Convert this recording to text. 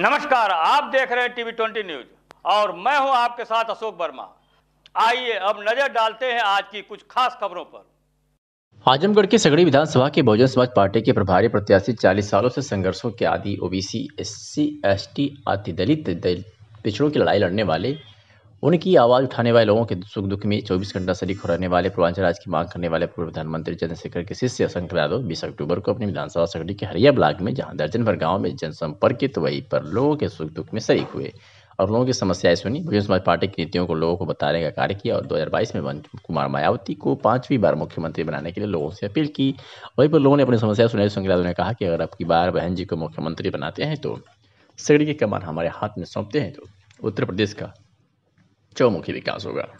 नमस्कार आप देख रहे हैं टीवी ट्वेंटी न्यूज और मैं हूं आपके साथ अशोक वर्मा आइए अब नजर डालते हैं आज की कुछ खास खबरों पर आजमगढ़ के सगड़ी विधानसभा के बहुजन समाज पार्टी के प्रभारी प्रत्याशी 40 सालों से संघर्षों के आदि ओबीसी एससी एसटी आदि दलित पिछड़ों की लड़ाई लड़ने वाले उनकी आवाज़ उठाने वाले लोगों के सुख दुख में चौबीस घंटा शरीक रहने वाले पूर्वांचल राज की मांग करने वाले पूर्व प्रधानमंत्री चंद्रशेखर के शिष्य शंकर यादव बीस अक्टूबर को अपनी विधानसभा सगड़ी के हरिया ब्लॉक में जहां दर्जन भर गाँव में जनसंपर्कित तो वहीं पर लोगों के सुख दुख में शरीक हुए और लोगों की समस्याएं सुनी बहुजन समाज पार्टी की नीतियों को लोगों को बताने का कार्य किया और 2022 में कुमार मायावती को पांचवीं बार मुख्यमंत्री बनाने के लिए लोगों से अपील की वहीं पर लोगों ने अपनी समस्या सुनाई शंकर यादव ने कहा कि अगर आपकी बार बहन जी को मुख्यमंत्री बनाते हैं तो सगड़ी के कमान हमारे हाथ में सौंपते हैं तो उत्तर प्रदेश का 就冇俾你講咗㗎。